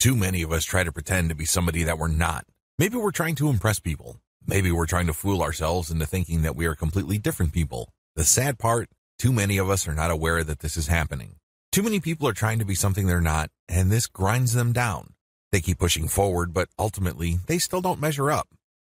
Too many of us try to pretend to be somebody that we're not. Maybe we're trying to impress people. Maybe we're trying to fool ourselves into thinking that we are completely different people. The sad part, too many of us are not aware that this is happening. Too many people are trying to be something they're not, and this grinds them down. They keep pushing forward, but ultimately, they still don't measure up.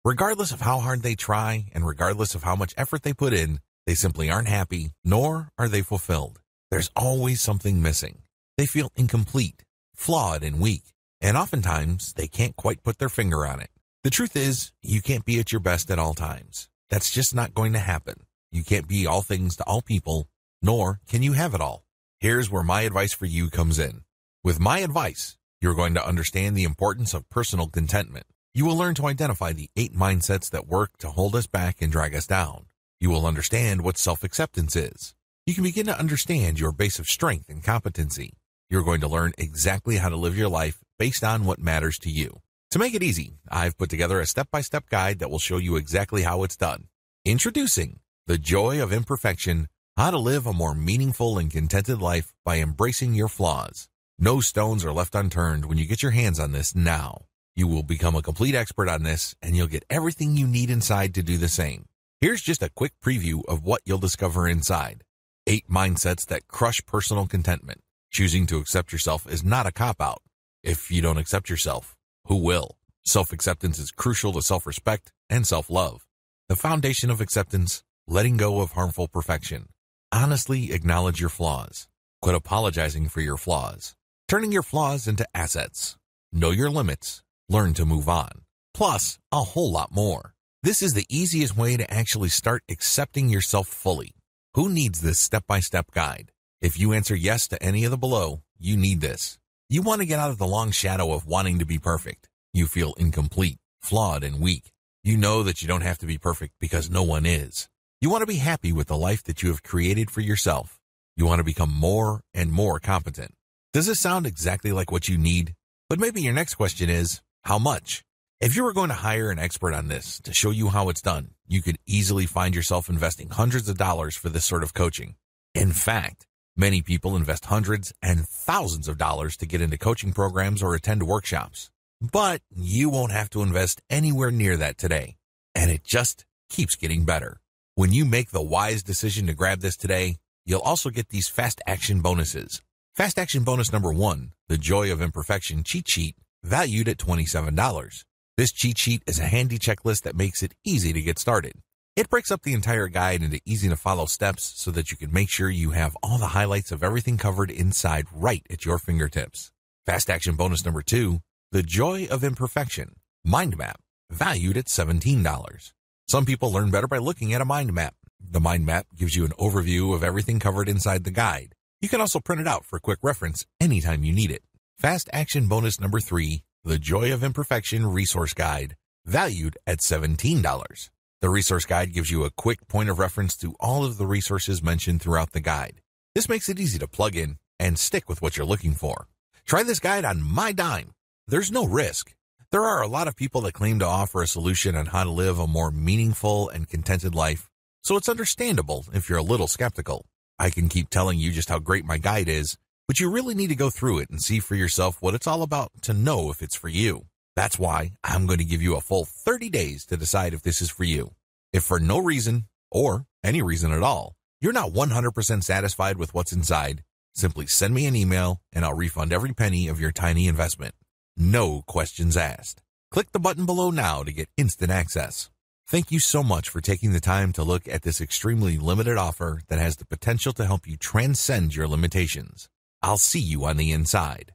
Regardless of how hard they try, and regardless of how much effort they put in, they simply aren't happy, nor are they fulfilled. There's always something missing. They feel incomplete, flawed, and weak and oftentimes they can't quite put their finger on it. The truth is, you can't be at your best at all times. That's just not going to happen. You can't be all things to all people, nor can you have it all. Here's where my advice for you comes in. With my advice, you're going to understand the importance of personal contentment. You will learn to identify the eight mindsets that work to hold us back and drag us down. You will understand what self-acceptance is. You can begin to understand your base of strength and competency. You're going to learn exactly how to live your life based on what matters to you. To make it easy, I've put together a step-by-step guide that will show you exactly how it's done. Introducing The Joy of Imperfection, How to Live a More Meaningful and Contented Life by Embracing Your Flaws. No stones are left unturned when you get your hands on this now. You will become a complete expert on this, and you'll get everything you need inside to do the same. Here's just a quick preview of what you'll discover inside. 8 mindsets that crush personal contentment. Choosing to accept yourself is not a cop-out. If you don't accept yourself, who will? Self-acceptance is crucial to self-respect and self-love. The foundation of acceptance, letting go of harmful perfection. Honestly acknowledge your flaws. Quit apologizing for your flaws. Turning your flaws into assets. Know your limits. Learn to move on. Plus, a whole lot more. This is the easiest way to actually start accepting yourself fully. Who needs this step-by-step guide? If you answer yes to any of the below, you need this. You want to get out of the long shadow of wanting to be perfect. You feel incomplete, flawed, and weak. You know that you don't have to be perfect because no one is. You want to be happy with the life that you have created for yourself. You want to become more and more competent. Does this sound exactly like what you need? But maybe your next question is, how much? If you were going to hire an expert on this to show you how it's done, you could easily find yourself investing hundreds of dollars for this sort of coaching. In fact, Many people invest hundreds and thousands of dollars to get into coaching programs or attend workshops. But you won't have to invest anywhere near that today. And it just keeps getting better. When you make the wise decision to grab this today, you'll also get these fast action bonuses. Fast action bonus number one, the Joy of Imperfection cheat sheet, valued at $27. This cheat sheet is a handy checklist that makes it easy to get started. It breaks up the entire guide into easy to follow steps so that you can make sure you have all the highlights of everything covered inside right at your fingertips. Fast action bonus number two, The Joy of Imperfection, Mind Map, valued at $17. Some people learn better by looking at a mind map. The mind map gives you an overview of everything covered inside the guide. You can also print it out for quick reference anytime you need it. Fast action bonus number three, The Joy of Imperfection Resource Guide, valued at $17. The resource guide gives you a quick point of reference to all of the resources mentioned throughout the guide. This makes it easy to plug in and stick with what you're looking for. Try this guide on my dime. There's no risk. There are a lot of people that claim to offer a solution on how to live a more meaningful and contented life, so it's understandable if you're a little skeptical. I can keep telling you just how great my guide is, but you really need to go through it and see for yourself what it's all about to know if it's for you. That's why I'm going to give you a full 30 days to decide if this is for you. If for no reason, or any reason at all, you're not 100% satisfied with what's inside, simply send me an email and I'll refund every penny of your tiny investment. No questions asked. Click the button below now to get instant access. Thank you so much for taking the time to look at this extremely limited offer that has the potential to help you transcend your limitations. I'll see you on the inside.